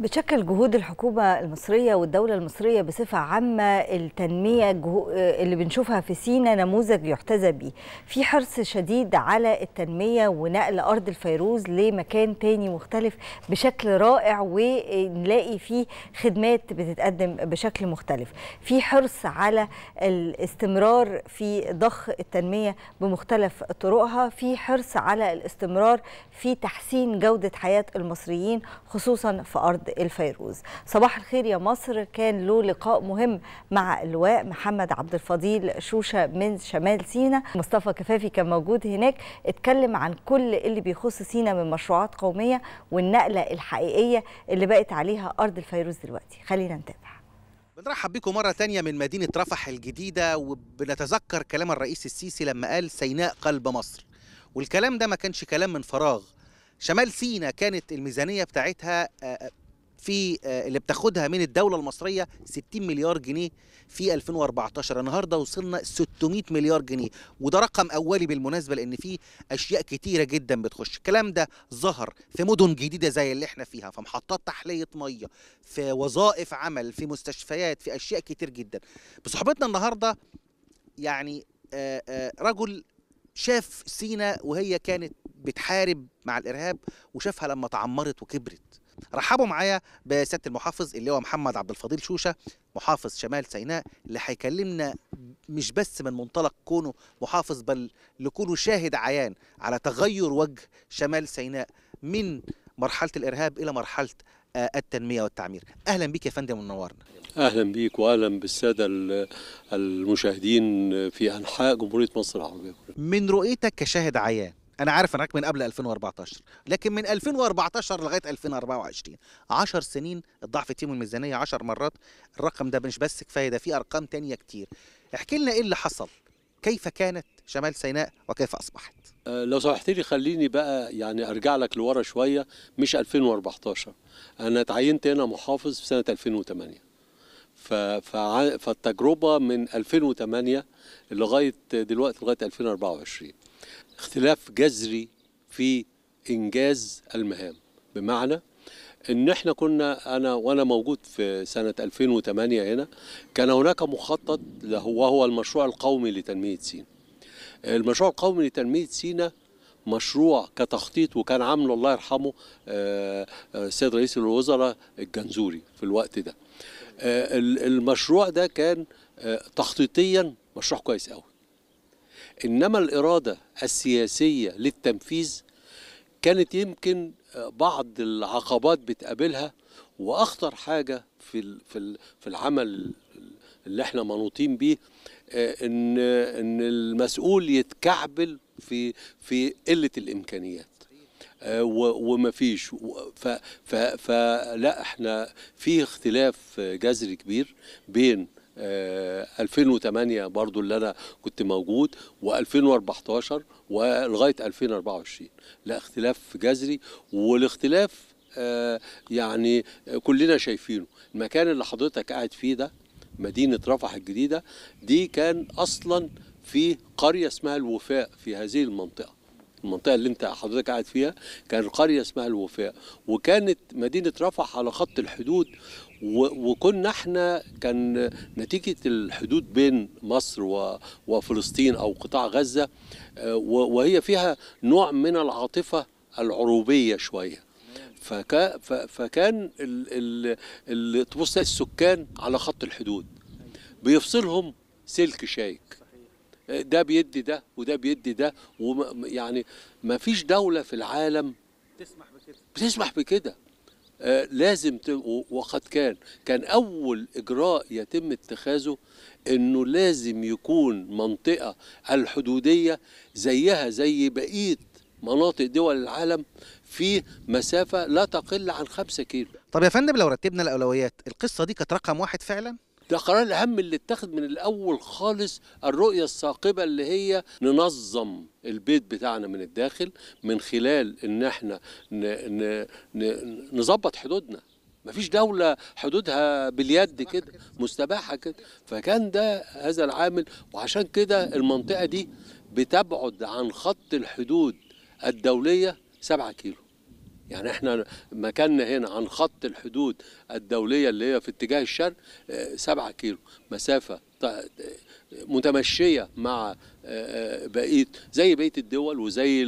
بتشكل جهود الحكومة المصرية والدولة المصرية بصفة عامة التنمية آه، اللي بنشوفها في سينا نموذج يحتذى بيه في حرص شديد على التنمية ونقل أرض الفيروز لمكان تاني مختلف بشكل رائع ونلاقي فيه خدمات بتتقدم بشكل مختلف في حرص على الاستمرار في ضخ التنمية بمختلف طرقها في حرص على الاستمرار في تحسين جودة حياة المصريين خصوصا في أرض الفيروز صباح الخير يا مصر كان له لقاء مهم مع اللواء محمد عبد الفضيل شوشة من شمال سينا مصطفى كفافي كان موجود هناك اتكلم عن كل اللي بيخص سينا من مشروعات قومية والنقلة الحقيقية اللي بقت عليها أرض الفيروز دلوقتي خلينا نتابع بنرحب بكم مرة تانية من مدينة رفح الجديدة وبنتذكر كلام الرئيس السيسي لما قال سيناء قلب مصر والكلام ده ما كانش كلام من فراغ شمال سينا كانت الميزانية بتاعتها في آه، اللي بتاخدها من الدوله المصريه 60 مليار جنيه في 2014 النهارده وصلنا 600 مليار جنيه وده رقم اولي بالمناسبه لان في اشياء كتيره جدا بتخش الكلام ده ظهر في مدن جديده زي اللي احنا فيها في محطات تحليه ميه في وظائف عمل في مستشفيات في اشياء كتير جدا بصحبتنا النهارده يعني آه، آه، رجل شاف سينا وهي كانت بتحارب مع الارهاب وشافها لما تعمرت وكبرت رحبوا معايا بسياده المحافظ اللي هو محمد عبد الفضيل شوشه محافظ شمال سيناء اللي هيكلمنا مش بس من منطلق كونه محافظ بل لكونه شاهد عيان على تغير وجه شمال سيناء من مرحله الارهاب الى مرحله آه، التنميه والتعمير اهلا بك يا فندم منورنا اهلا بيك واهلا بالساده المشاهدين في انحاء جمهوريه مصر العربيه من رؤيتك كشاهد عيان انا عارف انا من قبل 2014 لكن من 2014 لغايه 2024 10 سنين الضعف تيم الميزانيه 10 مرات الرقم ده مش بس كفايه ده في ارقام تانية كتير احكي لنا ايه اللي حصل كيف كانت شمال سيناء وكيف اصبحت آه، لو سمحت لي خليني بقى يعني ارجع لك لورا شويه مش 2014 انا اتعينت هنا محافظ في سنه 2008 فالتجربه من 2008 لغايه دلوقتي لغايه 2024 اختلاف جذري في انجاز المهام بمعنى ان احنا كنا انا وانا موجود في سنه 2008 هنا كان هناك مخطط وهو المشروع القومي لتنميه سينا المشروع القومي لتنميه سينا مشروع كتخطيط وكان عامله الله يرحمه آه، آه، السيد رئيس الوزراء الجنزوري في الوقت ده آه، المشروع ده كان تخطيطيا مشروع كويس قوي إنما الإرادة السياسية للتنفيذ كانت يمكن آه، بعض العقبات بتقابلها وأخطر حاجة في في في العمل اللي احنا منوطين بيه آه، ان ان المسؤول يتكعبل في في قله الامكانيات آه، ومفيش فلا احنا في اختلاف جذري كبير بين 2008 آه، برضو اللي انا كنت موجود و2014 ولغايه 2024 لا اختلاف جذري والاختلاف آه، يعني كلنا شايفينه المكان اللي حضرتك قاعد فيه ده مدينه رفح الجديده دي كان اصلا في قريه اسمها الوفاء في هذه المنطقه المنطقه اللي انت حضرتك قاعد فيها كان قريه اسمها الوفاء وكانت مدينه رفح على خط الحدود وكنا احنا كان نتيجه الحدود بين مصر وفلسطين او قطاع غزه آه، وهي فيها نوع من العاطفه العروبيه شويه فكان تبص السكان على خط الحدود بيفصلهم سلك شايك ده بيدي ده وده بيدي ده ويعني ما فيش دولة في العالم بتسمح بكده بتسمح بكده آه، لازم وقد كان كان أول إجراء يتم اتخاذه أنه لازم يكون منطقة الحدودية زيها زي بقية مناطق دول العالم في مسافة لا تقل عن خمسة كيلو طب يا فندم لو رتبنا الأولويات القصة دي كانت رقم واحد فعلا ده قرار الأهم اللي اتخذ من الأول خالص الرؤية الثاقبة اللي هي ننظم البيت بتاعنا من الداخل من خلال إن احنا نظبط حدودنا مفيش دولة حدودها باليد كده مستباحة كده فكان ده هذا العامل وعشان كده المنطقة دي بتبعد عن خط الحدود الدولية 7 كيلو يعني احنا مكاننا هنا عن خط الحدود الدولية اللي هي في اتجاه الشرق آه، سبعة كيلو مسافة متمشية مع آه، آه، بقية زي بقية الدول وزي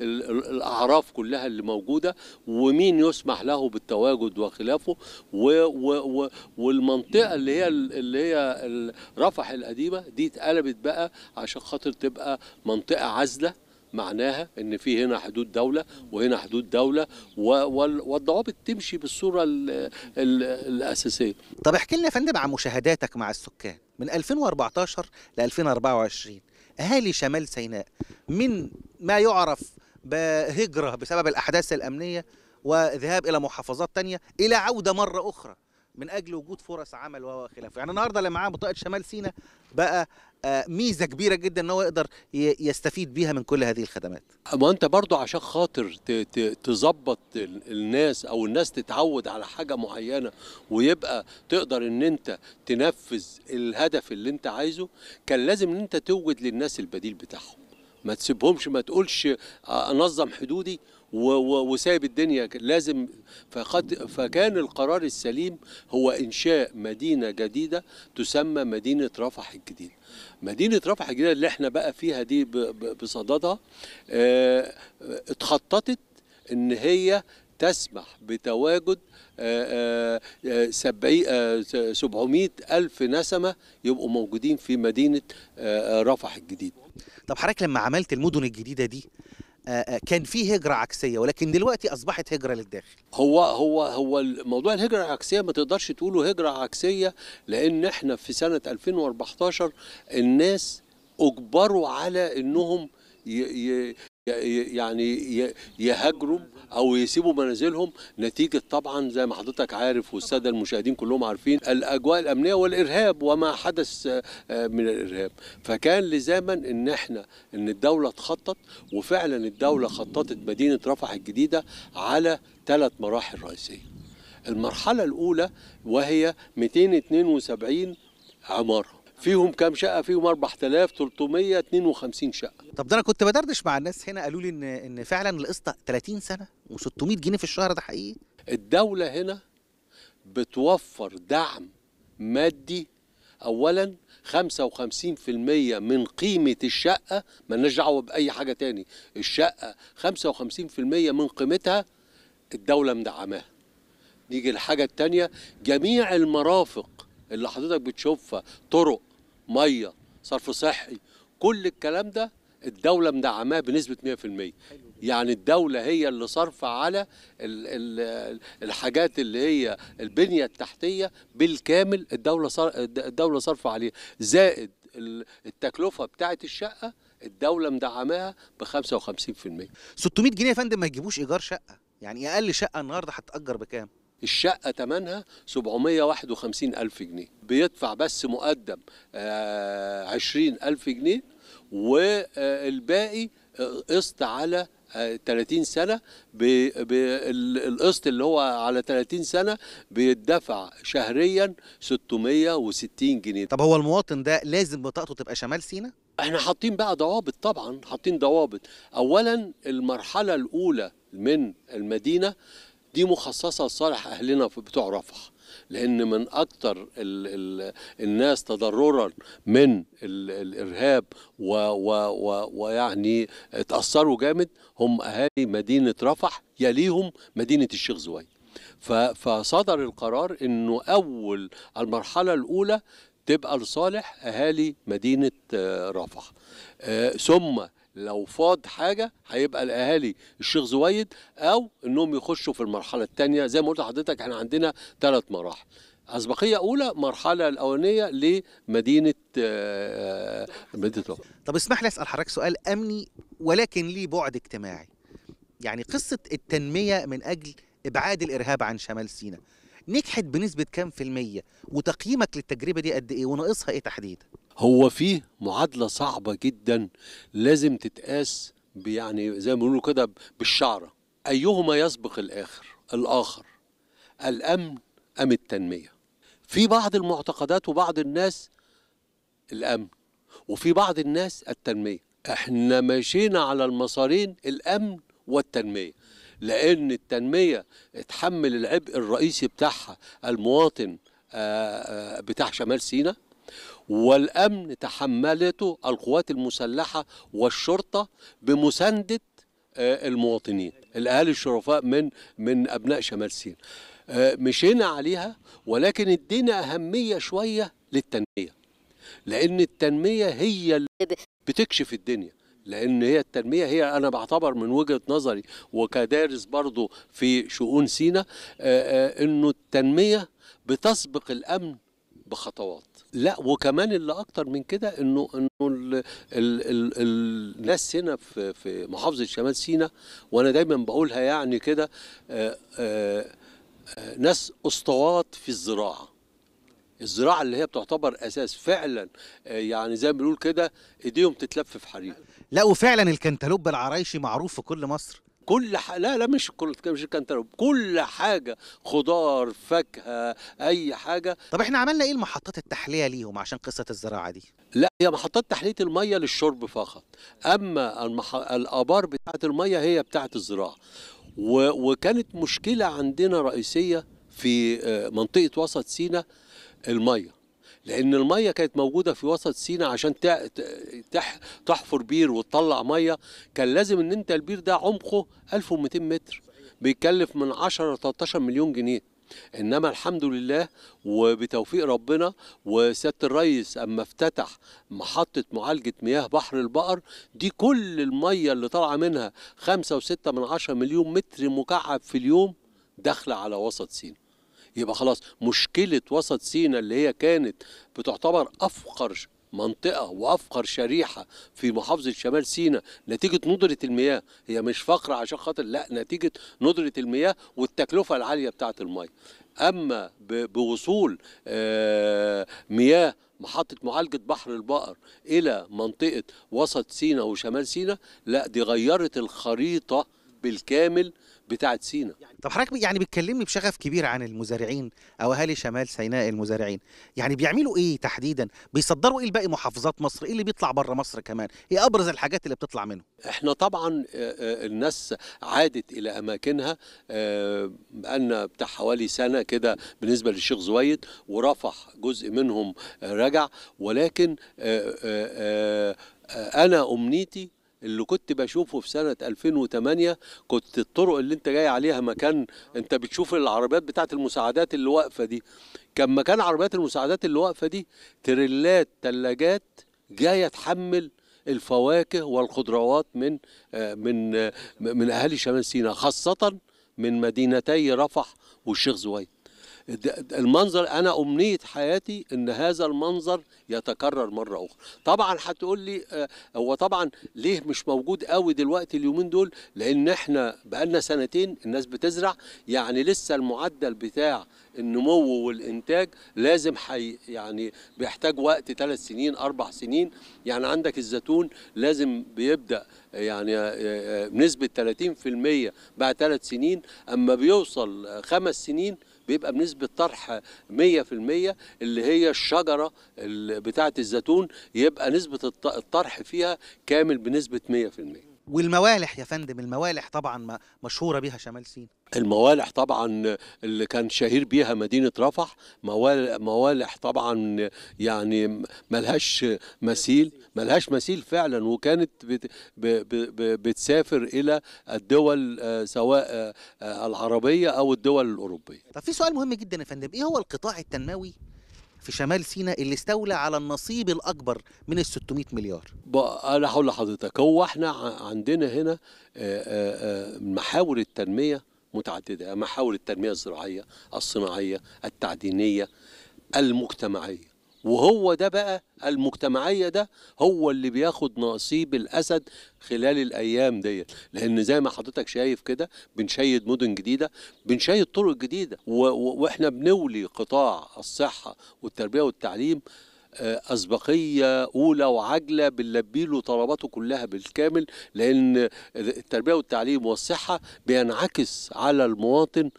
الأعراف كلها اللي موجودة ومين يسمح له بالتواجد وخلافه والمنطقة اللي هي اللي هي رفح القديمة دي اتقلبت بقى عشان خاطر تبقى منطقة عزلة معناها ان في هنا حدود دوله وهنا حدود دوله والضوابط تمشي بالصوره الـ الـ الاساسيه. طب احكي لنا يا فندم عن مشاهداتك مع السكان من 2014 ل 2024 اهالي شمال سيناء من ما يعرف بهجره بسبب الاحداث الامنيه وذهاب الى محافظات تانية الى عوده مره اخرى من اجل وجود فرص عمل وخلافه يعني النهارده اللي معاه بطاقه شمال سيناء بقى آه، ميزه كبيره جدا ان هو يقدر يستفيد بيها من كل هذه الخدمات ما انت برضو عشان خاطر تظبط الناس او الناس تتعود على حاجه معينه ويبقى تقدر ان انت تنفذ الهدف اللي انت عايزه كان لازم ان انت توجد للناس البديل بتاعهم ما تسيبهمش ما تقولش آه، انظم حدودي وسايب الدنيا لازم فقد فكان القرار السليم هو انشاء مدينه جديده تسمى مدينه رفح الجديده مدينه رفح الجديده اللي احنا بقى فيها دي بصددها اه اتخططت ان هي تسمح بتواجد 700 آه، آه، آه، ألف نسمة يبقوا موجودين في مدينة رفح الجديد طب حضرتك لما عملت المدن الجديدة دي آه، آه، كان في هجره عكسيه ولكن دلوقتي اصبحت هجره للداخل هو هو هو موضوع الهجره العكسيه ما تقدرش تقوله هجره عكسيه لان احنا في سنه 2014 الناس اجبروا على انهم يعني يهاجروا او يسيبوا منازلهم نتيجه طبعا زي ما حضرتك عارف والساده المشاهدين كلهم عارفين الاجواء الامنيه والارهاب وما حدث آه، من الارهاب فكان لزاما ان احنا ان الدوله تخطط وفعلا الدوله خططت مدينه رفح الجديده على ثلاث مراحل رئيسيه المرحله الاولى وهي 272 عماره فيهم كام شقه فيهم 4352 شقه طب ده انا كنت بدردش مع الناس هنا قالوا لي ان ان فعلا القسط 30 سنه و600 جنيه في الشهر ده حقيقي الدوله هنا بتوفر دعم مادي اولا 55% من قيمة الشقة مالناش دعوة بأي حاجة تاني الشقة 55% من قيمتها الدولة مدعماها نيجي الحاجة التانية جميع المرافق اللي حضرتك بتشوفها طرق ميه صرف صحي كل الكلام ده الدولة مدعماه بنسبة 100% يعني الدولة هي اللي صرف على الحاجات اللي هي البنية التحتية بالكامل الدولة الدولة صرف عليها زائد التكلفة بتاعة الشقة الدولة مدعماها ب 55% 600 جنيه يا فندم ما يجيبوش إيجار شقة يعني أقل شقة النهاردة هتأجر بكام؟ الشقة تمنها 751 ألف جنيه بيدفع بس مقدم 20 آه، ألف جنيه والباقي آه، قسط على 30 آه، سنه القسط اللي هو على 30 سنه بيدفع شهريا 660 جنيه طب هو المواطن ده لازم بطاقته تبقى شمال سينا احنا حاطين بقى ضوابط طبعا حاطين ضوابط اولا المرحله الاولى من المدينه دي مخصصة لصالح أهلنا بتوع رفح لأن من أكثر الناس تضررا من الـ الإرهاب و و و ويعني اتأثروا جامد هم أهالي مدينة رفح يليهم مدينة الشيخ زوي فصدر القرار أنه أول المرحلة الأولى تبقى لصالح أهالي مدينة آه، رفح آه، ثم لو فاض حاجه هيبقى الاهالي الشيخ زويد او انهم يخشوا في المرحله الثانيه زي ما قلت لحضرتك احنا عندنا ثلاث مراحل أسبقية أولى مرحلة الأولانية لمدينة آه، مدينة طب. طب اسمح لي أسأل حضرتك سؤال أمني ولكن ليه بعد اجتماعي يعني قصة التنمية من أجل إبعاد الإرهاب عن شمال سيناء نجحت بنسبة كام في المية وتقييمك للتجربة دي قد إيه وناقصها إيه تحديدا؟ هو فيه معادله صعبه جدا لازم تتقاس يعني زي ما بيقولوا كده بالشعره ايهما يسبق الاخر الاخر الامن ام التنميه في بعض المعتقدات وبعض الناس الامن وفي بعض الناس التنميه احنا مشينا على المسارين الامن والتنميه لان التنميه اتحمل العبء الرئيسي بتاعها المواطن آه، آه، بتاع شمال سيناء والأمن تحملته القوات المسلحة والشرطة بمساندة آه، المواطنين الأهالي الشرفاء من من أبناء شمال سين آه، مشينا عليها ولكن ادينا أهمية شوية للتنمية لأن التنمية هي اللي بتكشف الدنيا لان هي التنميه هي انا بعتبر من وجهه نظري وكدارس برضو في شؤون سينا آه، انه التنميه بتسبق الامن بخطوات لا وكمان اللي اكتر من كده انه انه ال ال الناس هنا في في محافظه شمال سيناء وانا دايما بقولها يعني كده آه، آه، ناس اسطوات في الزراعه الزراعه اللي هي بتعتبر اساس فعلا آه، يعني زي ما بنقول كده ايديهم تتلف في حريق لا وفعلا الكنتالوب العرايشي معروف في كل مصر كل ح... لا لا مش كل مش كانتالوب كل حاجه خضار فاكهه اي حاجه طب احنا عملنا ايه المحطات التحليه ليهم عشان قصه الزراعه دي لا هي محطات تحليه الميه للشرب فقط اما المح... الابار بتاعه الميه هي بتاعه الزراعه و... وكانت مشكله عندنا رئيسيه في آه، منطقه وسط سينا الميه لان الميه كانت موجوده في وسط سينا عشان تحفر بير وتطلع ميه كان لازم ان انت البير ده عمقه 1200 متر بيكلف من 10 ل 13 مليون جنيه انما الحمد لله وبتوفيق ربنا وسياده الريس اما افتتح محطه معالجه مياه بحر البقر دي كل الميه اللي طالعه منها خمسة وستة من عشرة مليون متر مكعب في اليوم داخله على وسط سينا يبقى خلاص مشكلة وسط سينا اللي هي كانت بتعتبر أفقر منطقة وأفقر شريحة في محافظة شمال سينا نتيجة ندرة المياه هي مش فقرة عشان خاطر لا نتيجة ندرة المياه والتكلفة العالية بتاعة المية أما بوصول آه، مياه محطة معالجة بحر البقر إلى منطقة وسط سينا وشمال سينا لا دي غيرت الخريطة بالكامل بتاعت سينا طب حضرتك يعني بتكلمني بشغف كبير عن المزارعين او اهالي شمال سيناء المزارعين يعني بيعملوا ايه تحديدا بيصدروا ايه لباقي محافظات مصر ايه اللي بيطلع بره مصر كمان ايه ابرز الحاجات اللي بتطلع منه احنا طبعا آه، آه، الناس عادت الى اماكنها بقالنا آه، بتاع حوالي سنه كده بالنسبه للشيخ زويد ورفح جزء منهم رجع ولكن انا امنيتي اللي كنت بشوفه في سنة 2008 كنت الطرق اللي انت جاي عليها مكان انت بتشوف العربيات بتاعة المساعدات اللي واقفة دي كان مكان عربيات المساعدات اللي واقفة دي تريلات تلاجات جاية تحمل الفواكه والخضروات من آه، من آه، من اهالي شمال سيناء خاصه من مدينتي رفح والشيخ زويد المنظر انا امنيه حياتي ان هذا المنظر يتكرر مره اخرى طبعا هتقول لي آه، هو طبعا ليه مش موجود قوي دلوقتي اليومين دول لان احنا بقالنا سنتين الناس بتزرع يعني لسه المعدل بتاع النمو والانتاج لازم حي يعني بيحتاج وقت ثلاث سنين اربع سنين يعني عندك الزيتون لازم بيبدا يعني آه، آه، بنسبه 30% بعد ثلاث سنين اما بيوصل خمس سنين بيبقى بنسبه طرح 100% اللي هي الشجره بتاعه الزيتون يبقى نسبه الطرح فيها كامل بنسبه 100% والموالح يا فندم الموالح طبعا مشهوره بها شمال سينا الموالح طبعا اللي كان شهير بيها مدينه رفح موالح طبعا يعني ملهاش مثيل ملهاش مثيل فعلا وكانت بتسافر الى الدول آه، سواء آه، آه، العربيه او الدول الاوروبيه. طب في سؤال مهم جدا يا فندم ايه هو القطاع التنموي في شمال سيناء اللي استولى على النصيب الاكبر من ال 600 مليار انا هقول لحضرتك هو احنا عندنا هنا محاور التنميه متعدده محاور التنميه الزراعيه الصناعيه التعدينيه المجتمعيه وهو ده بقى المجتمعيه ده هو اللي بياخد نصيب الاسد خلال الايام ديت لان زي ما حضرتك شايف كده بنشيد مدن جديده بنشيد طرق جديده واحنا بنولي قطاع الصحه والتربيه والتعليم آه، أسبقية أولى وعجلة بنلبي له طلباته كلها بالكامل لأن التربية والتعليم والصحة بينعكس على المواطن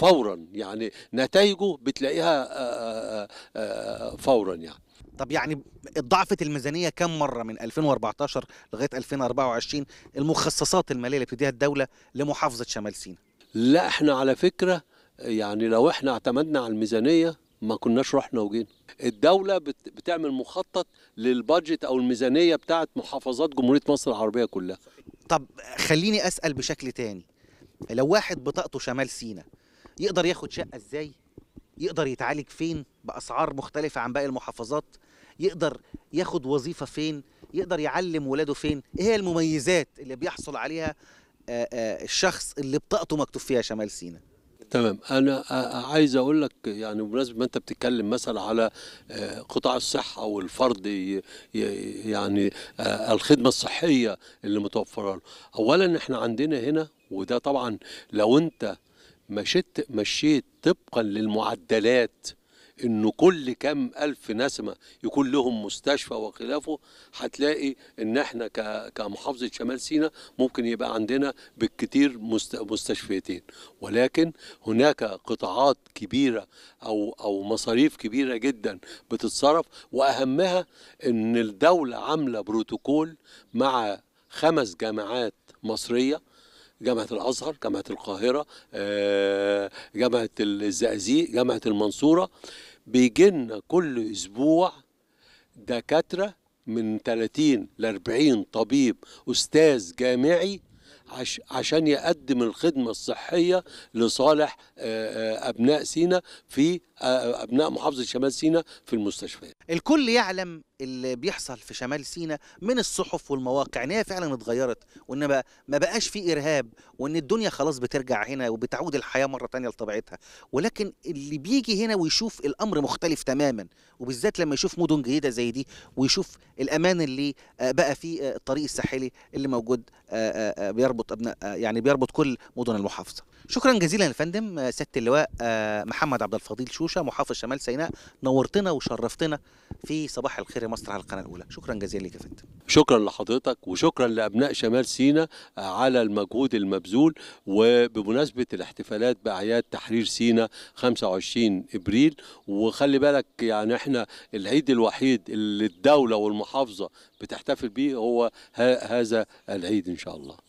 فورا يعني نتائجه بتلاقيها آه، آه، آه، فورا يعني طب يعني اتضاعفت الميزانيه كم مره من 2014 لغايه 2024 المخصصات الماليه اللي بتديها الدوله لمحافظه شمال سيناء لا احنا على فكره يعني لو احنا اعتمدنا على الميزانيه ما كناش رحنا وجينا الدوله بتعمل مخطط للبادجت او الميزانيه بتاعه محافظات جمهوريه مصر العربيه كلها طب خليني اسال بشكل تاني لو واحد بطاقته شمال سيناء يقدر ياخد شقه ازاي يقدر يتعالج فين باسعار مختلفه عن باقي المحافظات يقدر ياخد وظيفه فين يقدر يعلم ولاده فين ايه هي المميزات اللي بيحصل عليها آه، آه، الشخص اللي بطاقته مكتوب فيها شمال سينا تمام انا آه، عايز اقول لك يعني بمناسبه ما انت بتتكلم مثلا على قطاع الصحه والفرد يعني الخدمه الصحيه اللي متوفره له اولا احنا عندنا هنا وده طبعا لو انت مشيت مشيت طبقا للمعدلات انه كل كم الف نسمه يكون لهم مستشفى وخلافه هتلاقي ان احنا كمحافظه شمال سيناء ممكن يبقى عندنا بالكثير مستشفيتين ولكن هناك قطاعات كبيره او او مصاريف كبيره جدا بتتصرف واهمها ان الدوله عامله بروتوكول مع خمس جامعات مصريه جامعة الأزهر جامعة القاهرة آه، جامعة الزقازيق جامعة المنصورة بيجي لنا كل أسبوع دكاترة من 30 ل 40 طبيب أستاذ جامعي عشان يقدم الخدمة الصحية لصالح آه، آه، أبناء سينا في ابناء محافظه شمال سيناء في المستشفيات. الكل يعلم اللي بيحصل في شمال سيناء من الصحف والمواقع ان هي فعلا اتغيرت وان بقى ما بقاش في ارهاب وان الدنيا خلاص بترجع هنا وبتعود الحياه مره تانية لطبيعتها ولكن اللي بيجي هنا ويشوف الامر مختلف تماما وبالذات لما يشوف مدن جديده زي دي ويشوف الامان اللي آه، بقى في آه، الطريق الساحلي اللي موجود آه، بيربط ابناء يعني بيربط كل مدن المحافظه. شكرا جزيلا يا فندم آه، سياده اللواء آه، محمد عبد الفضيل شوشه محافظ شمال سيناء نورتنا وشرفتنا في صباح الخير يا مصر على القناه الاولى شكرا جزيلا لك يا فندم شكرا لحضرتك وشكرا لابناء شمال سيناء آه، على المجهود المبذول وبمناسبه الاحتفالات باعياد تحرير سيناء 25 ابريل وخلي بالك يعني احنا العيد الوحيد اللي الدوله والمحافظه بتحتفل بيه هو هذا العيد ان شاء الله